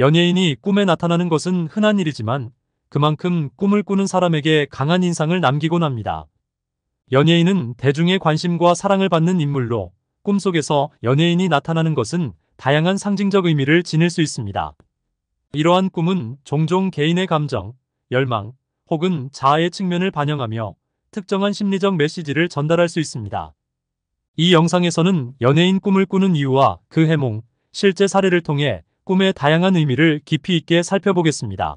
연예인이 꿈에 나타나는 것은 흔한 일이지만 그만큼 꿈을 꾸는 사람에게 강한 인상을 남기곤 합니다. 연예인은 대중의 관심과 사랑을 받는 인물로 꿈속에서 연예인이 나타나는 것은 다양한 상징적 의미를 지닐 수 있습니다. 이러한 꿈은 종종 개인의 감정, 열망 혹은 자아의 측면을 반영하며 특정한 심리적 메시지를 전달할 수 있습니다. 이 영상에서는 연예인 꿈을 꾸는 이유와 그 해몽, 실제 사례를 통해 꿈의 다양한 의미를 깊이 있게 살펴보겠습니다.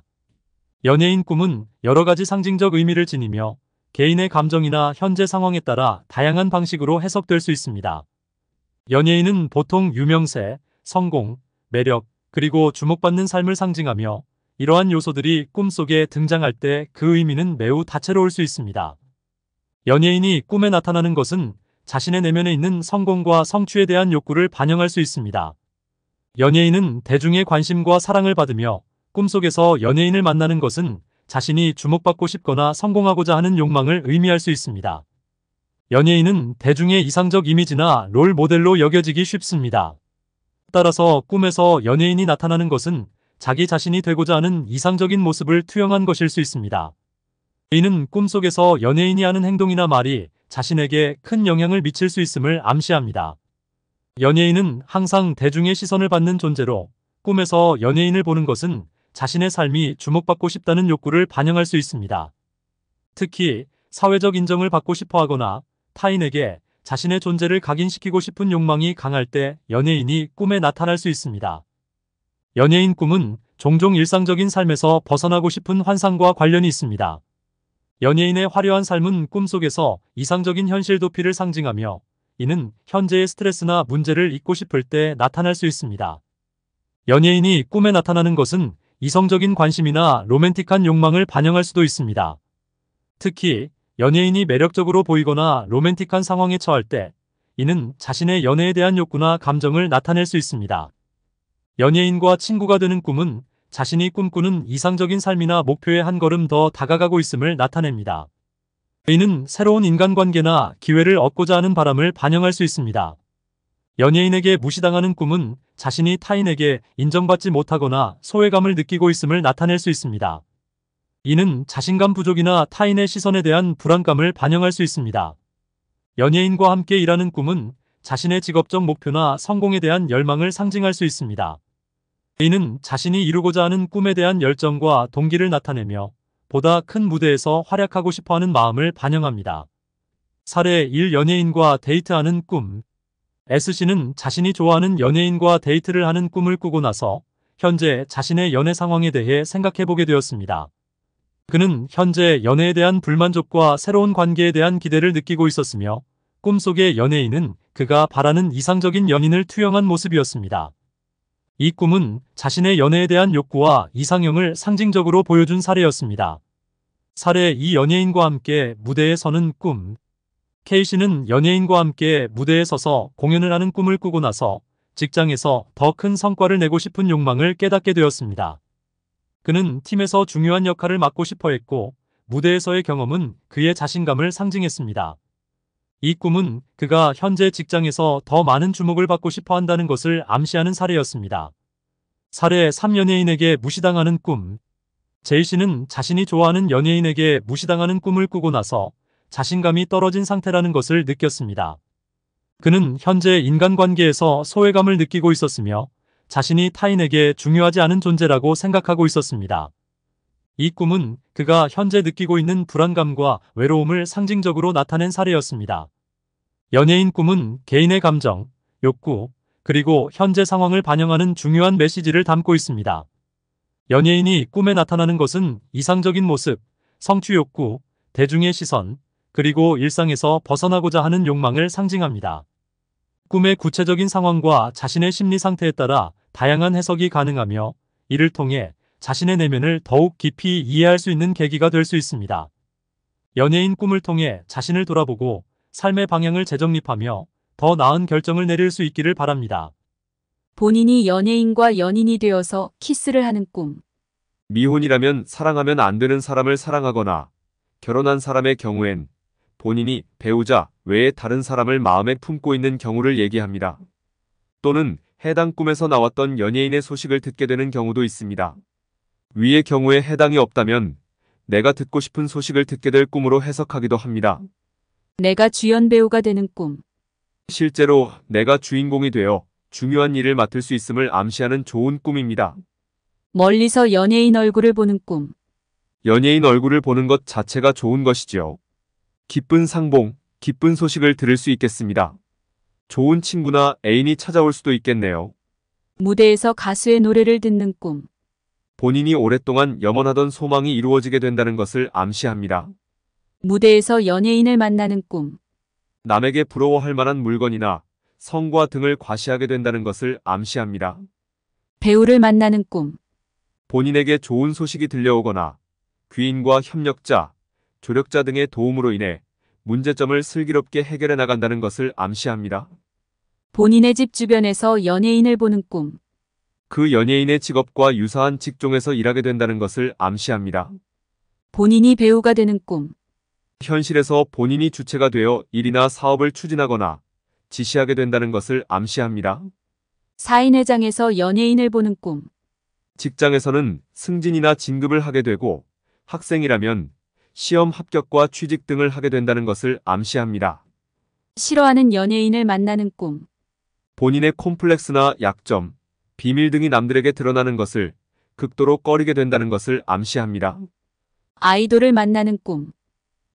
연예인 꿈은 여러 가지 상징적 의미를 지니며 개인의 감정이나 현재 상황에 따라 다양한 방식으로 해석될 수 있습니다. 연예인은 보통 유명세, 성공, 매력, 그리고 주목받는 삶을 상징하며 이러한 요소들이 꿈속에 등장할 때 그 의미는 매우 다채로울 수 있습니다. 연예인이 꿈에 나타나는 것은 자신의 내면에 있는 성공과 성취에 대한 욕구를 반영할 수 있습니다. 연예인은 대중의 관심과 사랑을 받으며 꿈속에서 연예인을 만나는 것은 자신이 주목받고 싶거나 성공하고자 하는 욕망을 의미할 수 있습니다. 연예인은 대중의 이상적 이미지나 롤 모델로 여겨지기 쉽습니다. 따라서 꿈에서 연예인이 나타나는 것은 자기 자신이 되고자 하는 이상적인 모습을 투영한 것일 수 있습니다. 이는 꿈속에서 연예인이 하는 행동이나 말이 자신에게 큰 영향을 미칠 수 있음을 암시합니다. 연예인은 항상 대중의 시선을 받는 존재로 꿈에서 연예인을 보는 것은 자신의 삶이 주목받고 싶다는 욕구를 반영할 수 있습니다. 특히 사회적 인정을 받고 싶어 하거나 타인에게 자신의 존재를 각인시키고 싶은 욕망이 강할 때 연예인이 꿈에 나타날 수 있습니다. 연예인 꿈은 종종 일상적인 삶에서 벗어나고 싶은 환상과 관련이 있습니다. 연예인의 화려한 삶은 꿈속에서 이상적인 현실 도피를 상징하며 이는 현재의 스트레스나 문제를 잊고 싶을 때 나타날 수 있습니다. 연예인이 꿈에 나타나는 것은 이성적인 관심이나 로맨틱한 욕망을 반영할 수도 있습니다. 특히 연예인이 매력적으로 보이거나 로맨틱한 상황에 처할 때 이는 자신의 연애에 대한 욕구나 감정을 나타낼 수 있습니다. 연예인과 친구가 되는 꿈은 자신이 꿈꾸는 이상적인 삶이나 목표에 한 걸음 더 다가가고 있음을 나타냅니다. 의는 새로운 인간관계나 기회를 얻고자 하는 바람을 반영할 수 있습니다. 연예인에게 무시당하는 꿈은 자신이 타인에게 인정받지 못하거나 소외감을 느끼고 있음을 나타낼 수 있습니다. 이는 자신감 부족이나 타인의 시선에 대한 불안감을 반영할 수 있습니다. 연예인과 함께 일하는 꿈은 자신의 직업적 목표나 성공에 대한 열망을 상징할 수 있습니다. 이는 자신이 이루고자 하는 꿈에 대한 열정과 동기를 나타내며 보다 큰 무대에서 활약하고 싶어하는 마음을 반영합니다. 사례 1 연예인과 데이트하는 꿈 S씨는 자신이 좋아하는 연예인과 데이트를 하는 꿈을 꾸고 나서 현재 자신의 연애 상황에 대해 생각해보게 되었습니다. 그는 현재 연애에 대한 불만족과 새로운 관계에 대한 기대를 느끼고 있었으며 꿈속의 연예인은 그가 바라는 이상적인 연인을 투영한 모습이었습니다. 이 꿈은 자신의 연애에 대한 욕구와 이상형을 상징적으로 보여준 사례였습니다. 사례 이 연예인과 함께 무대에 서는 꿈 K씨는 연예인과 함께 무대에 서서 공연을 하는 꿈을 꾸고 나서 직장에서 더 큰 성과를 내고 싶은 욕망을 깨닫게 되었습니다. 그는 팀에서 중요한 역할을 맡고 싶어 했고 무대에서의 경험은 그의 자신감을 상징했습니다. 이 꿈은 그가 현재 직장에서 더 많은 주목을 받고 싶어 한다는 것을 암시하는 사례였습니다. 사례 3연예인에게 무시당하는 꿈 제이 씨는 자신이 좋아하는 연예인에게 무시당하는 꿈을 꾸고 나서 자신감이 떨어진 상태라는 것을 느꼈습니다. 그는 현재 인간관계에서 소외감을 느끼고 있었으며 자신이 타인에게 중요하지 않은 존재라고 생각하고 있었습니다. 이 꿈은 그가 현재 느끼고 있는 불안감과 외로움을 상징적으로 나타낸 사례였습니다. 연예인 꿈은 개인의 감정, 욕구, 그리고 현재 상황을 반영하는 중요한 메시지를 담고 있습니다. 연예인이 꿈에 나타나는 것은 이상적인 모습, 성취 욕구, 대중의 시선, 그리고 일상에서 벗어나고자 하는 욕망을 상징합니다. 꿈의 구체적인 상황과 자신의 심리 상태에 따라 다양한 해석이 가능하며 이를 통해 자신의 내면을 더욱 깊이 이해할 수 있는 계기가 될 수 있습니다. 연예인 꿈을 통해 자신을 돌아보고 삶의 방향을 재정립하며 더 나은 결정을 내릴 수 있기를 바랍니다. 본인이 연예인과 연인이 되어서 키스를 하는 꿈. 미혼이라면 사랑하면 안 되는 사람을 사랑하거나 결혼한 사람의 경우엔 본인이 배우자 외에 다른 사람을 마음에 품고 있는 경우를 얘기합니다. 또는 해당 꿈에서 나왔던 연예인의 소식을 듣게 되는 경우도 있습니다. 위의 경우에 해당이 없다면 내가 듣고 싶은 소식을 듣게 될 꿈으로 해석하기도 합니다. 내가 주연 배우가 되는 꿈. 실제로 내가 주인공이 되어 중요한 일을 맡을 수 있음을 암시하는 좋은 꿈입니다. 멀리서 연예인 얼굴을 보는 꿈. 연예인 얼굴을 보는 것 자체가 좋은 것이지요. 기쁜 상봉, 기쁜 소식을 들을 수 있겠습니다. 좋은 친구나 애인이 찾아올 수도 있겠네요. 무대에서 가수의 노래를 듣는 꿈. 본인이 오랫동안 염원하던 소망이 이루어지게 된다는 것을 암시합니다. 무대에서 연예인을 만나는 꿈. 남에게 부러워할 만한 물건이나 성과 등을 과시하게 된다는 것을 암시합니다. 배우를 만나는 꿈. 본인에게 좋은 소식이 들려오거나 귀인과 협력자, 조력자 등의 도움으로 인해 문제점을 슬기롭게 해결해 나간다는 것을 암시합니다. 본인의 집 주변에서 연예인을 보는 꿈. 그 연예인의 직업과 유사한 직종에서 일하게 된다는 것을 암시합니다. 본인이 배우가 되는 꿈. 현실에서 본인이 주체가 되어 일이나 사업을 추진하거나 지시하게 된다는 것을 암시합니다. 사인회장에서 연예인을 보는 꿈. 직장에서는 승진이나 진급을 하게 되고 학생이라면 시험 합격과 취직 등을 하게 된다는 것을 암시합니다. 싫어하는 연예인을 만나는 꿈. 본인의 콤플렉스나 약점, 비밀 등이 남들에게 드러나는 것을 극도로 꺼리게 된다는 것을 암시합니다. 아이돌을 만나는 꿈.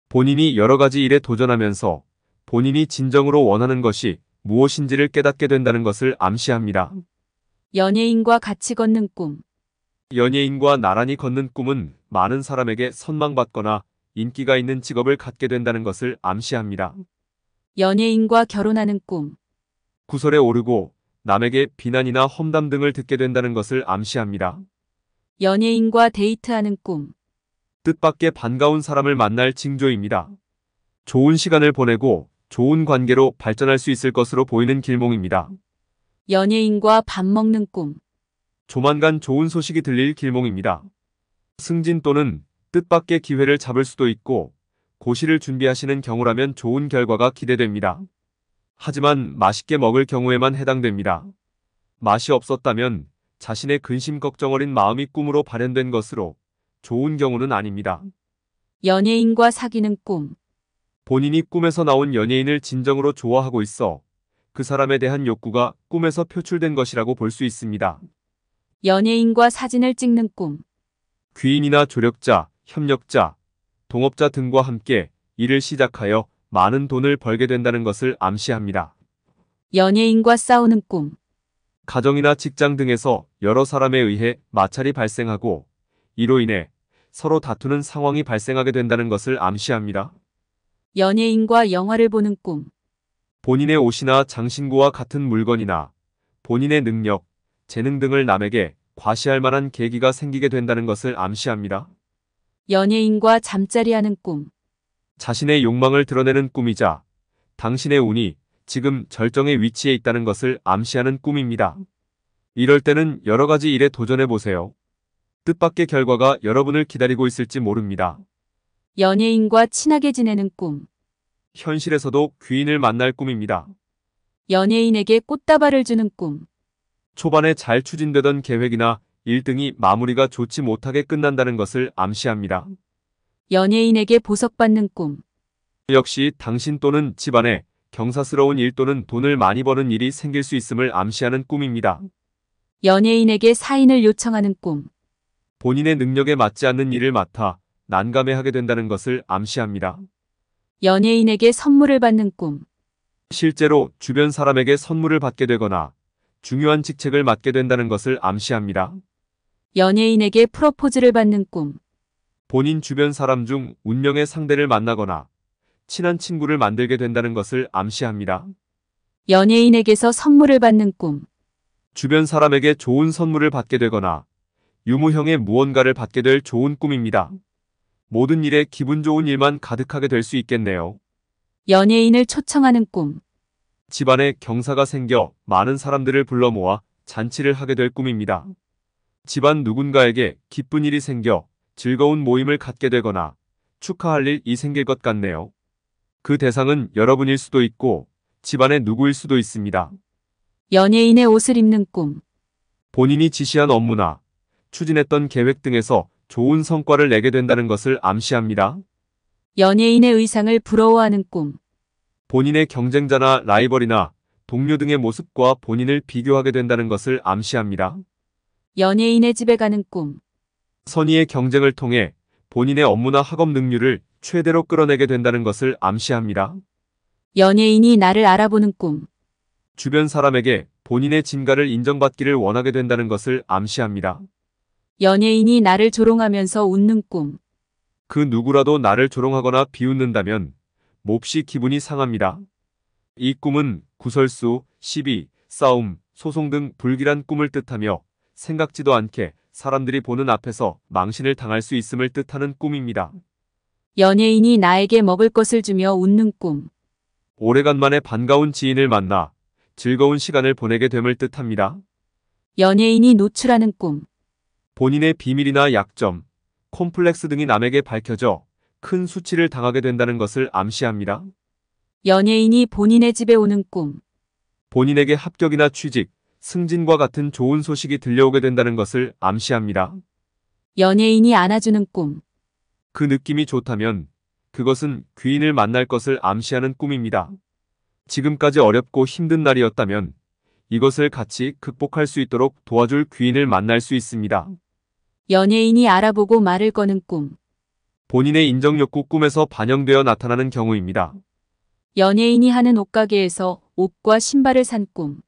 본인이 여러 가지 일에 도전하면서 본인이 진정으로 원하는 것이 무엇인지를 깨닫게 된다는 것을 암시합니다. 연예인과 같이 걷는 꿈. 연예인과 나란히 걷는 꿈은 많은 사람에게 선망받거나 인기가 있는 직업을 갖게 된다는 것을 암시합니다. 연예인과 결혼하는 꿈. 구설에 오르고 남에게 비난이나 험담 등을 듣게 된다는 것을 암시합니다. 연예인과 데이트하는 꿈. 뜻밖의 반가운 사람을 만날 징조입니다. 좋은 시간을 보내고 좋은 관계로 발전할 수 있을 것으로 보이는 길몽입니다. 연예인과 밥 먹는 꿈. 조만간 좋은 소식이 들릴 길몽입니다. 승진 또는 뜻밖의 기회를 잡을 수도 있고 고시를 준비하시는 경우라면 좋은 결과가 기대됩니다. 하지만 맛있게 먹을 경우에만 해당됩니다. 맛이 없었다면 자신의 근심 걱정 어린 마음이 꿈으로 발현된 것으로 좋은 경우는 아닙니다. 연예인과 사귀는 꿈. 본인이 꿈에서 나온 연예인을 진정으로 좋아하고 있어 그 사람에 대한 욕구가 꿈에서 표출된 것이라고 볼 수 있습니다. 연예인과 사진을 찍는 꿈. 귀인이나 조력자, 협력자, 동업자 등과 함께 일을 시작하여 많은 돈을 벌게 된다는 것을 암시합니다. 연예인과 싸우는 꿈. 가정이나 직장 등에서 여러 사람에 의해 마찰이 발생하고 이로 인해 서로 다투는 상황이 발생하게 된다는 것을 암시합니다. 연예인과 영화를 보는 꿈. 본인의 옷이나 장신구와 같은 물건이나 본인의 능력, 재능 등을 남에게 과시할 만한 계기가 생기게 된다는 것을 암시합니다. 연예인과 잠자리하는 꿈. 자신의 욕망을 드러내는 꿈이자 당신의 운이 지금 절정의 위치에 있다는 것을 암시하는 꿈입니다. 이럴 때는 여러 가지 일에 도전해 보세요. 뜻밖의 결과가 여러분을 기다리고 있을지 모릅니다. 연예인과 친하게 지내는 꿈. 현실에서도 귀인을 만날 꿈입니다. 연예인에게 꽃다발을 주는 꿈. 초반에 잘 추진되던 계획이나 1등이 마무리가 좋지 못하게 끝난다는 것을 암시합니다. 연예인에게 보석받는 꿈. 역시 당신 또는 집안에 경사스러운 일 또는 돈을 많이 버는 일이 생길 수 있음을 암시하는 꿈입니다. 연예인에게 사인을 요청하는 꿈. 본인의 능력에 맞지 않는 일을 맡아 난감해하게 된다는 것을 암시합니다. 연예인에게 선물을 받는 꿈. 실제로 주변 사람에게 선물을 받게 되거나 중요한 직책을 맡게 된다는 것을 암시합니다. 연예인에게 프로포즈를 받는 꿈. 본인 주변 사람 중 운명의 상대를 만나거나 친한 친구를 만들게 된다는 것을 암시합니다. 연예인에게서 선물을 받는 꿈. 주변 사람에게 좋은 선물을 받게 되거나 유무형의 무언가를 받게 될 좋은 꿈입니다. 모든 일에 기분 좋은 일만 가득하게 될 수 있겠네요. 연예인을 초청하는 꿈. 집안에 경사가 생겨 많은 사람들을 불러 모아 잔치를 하게 될 꿈입니다. 집안 누군가에게 기쁜 일이 생겨 즐거운 모임을 갖게 되거나 축하할 일이 생길 것 같네요. 그 대상은 여러분일 수도 있고 집안의 누구일 수도 있습니다. 연예인의 옷을 입는 꿈. 본인이 지시한 업무나 추진했던 계획 등에서 좋은 성과를 내게 된다는 것을 암시합니다. 연예인의 의상을 부러워하는 꿈. 본인의 경쟁자나 라이벌이나 동료 등의 모습과 본인을 비교하게 된다는 것을 암시합니다. 연예인의 집에 가는 꿈. 선의의 경쟁을 통해 본인의 업무나 학업 능률을 최대로 끌어내게 된다는 것을 암시합니다. 연예인이 나를 알아보는 꿈. 주변 사람에게 본인의 진가를 인정받기를 원하게 된다는 것을 암시합니다. 연예인이 나를 조롱하면서 웃는 꿈. 그 누구라도 나를 조롱하거나 비웃는다면 몹시 기분이 상합니다. 이 꿈은 구설수, 시비, 싸움, 소송 등 불길한 꿈을 뜻하며 생각지도 않게 사람들이 보는 앞에서 망신을 당할 수 있음을 뜻하는 꿈입니다. 연예인이 나에게 먹을 것을 주며 웃는 꿈. 오래간만에 반가운 지인을 만나 즐거운 시간을 보내게 됨을 뜻합니다. 연예인이 노출하는 꿈. 본인의 비밀이나 약점, 콤플렉스 등이 남에게 밝혀져 큰 수치를 당하게 된다는 것을 암시합니다. 연예인이 본인의 집에 오는 꿈. 본인에게 합격이나 취직, 승진과 같은 좋은 소식이 들려오게 된다는 것을 암시합니다. 연예인이 안아주는 꿈. 그 느낌이 좋다면 그것은 귀인을 만날 것을 암시하는 꿈입니다. 지금까지 어렵고 힘든 날이었다면 이것을 같이 극복할 수 있도록 도와줄 귀인을 만날 수 있습니다. 연예인이 알아보고 말을 거는 꿈. 본인의 인정욕구 꿈에서 반영되어 나타나는 경우입니다. 연예인이 하는 옷가게에서 옷과 신발을 산 꿈.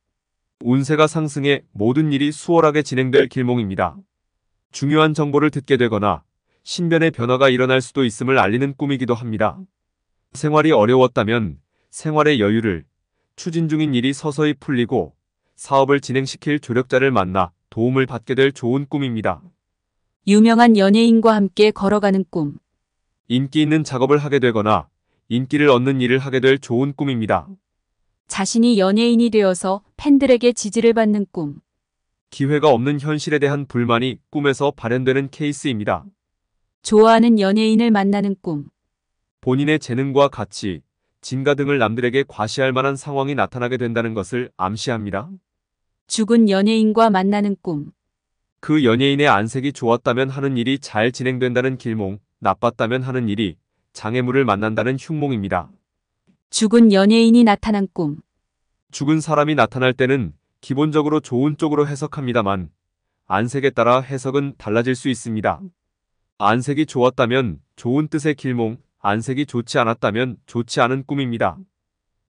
운세가 상승해 모든 일이 수월하게 진행될 길몽입니다. 중요한 정보를 듣게 되거나 신변의 변화가 일어날 수도 있음을 알리는 꿈이기도 합니다. 생활이 어려웠다면 생활의 여유를 추진 중인 일이 서서히 풀리고 사업을 진행시킬 조력자를 만나 도움을 받게 될 좋은 꿈입니다. 유명한 연예인과 함께 걸어가는 꿈. 인기 있는 작업을 하게 되거나 인기를 얻는 일을 하게 될 좋은 꿈입니다. 자신이 연예인이 되어서 팬들에게 지지를 받는 꿈. 기회가 없는 현실에 대한 불만이 꿈에서 발현되는 케이스입니다. 좋아하는 연예인을 만나는 꿈. 본인의 재능과 가치, 진가 등을 남들에게 과시할 만한 상황이 나타나게 된다는 것을 암시합니다. 죽은 연예인과 만나는 꿈. 그 연예인의 안색이 좋았다면 하는 일이 잘 진행된다는 길몽, 나빴다면 하는 일이 장애물을 만난다는 흉몽입니다. 죽은 연예인이 나타난 꿈. 죽은 사람이 나타날 때는 기본적으로 좋은 쪽으로 해석합니다만 안색에 따라 해석은 달라질 수 있습니다. 안색이 좋았다면 좋은 뜻의 길몽, 안색이 좋지 않았다면 좋지 않은 꿈입니다.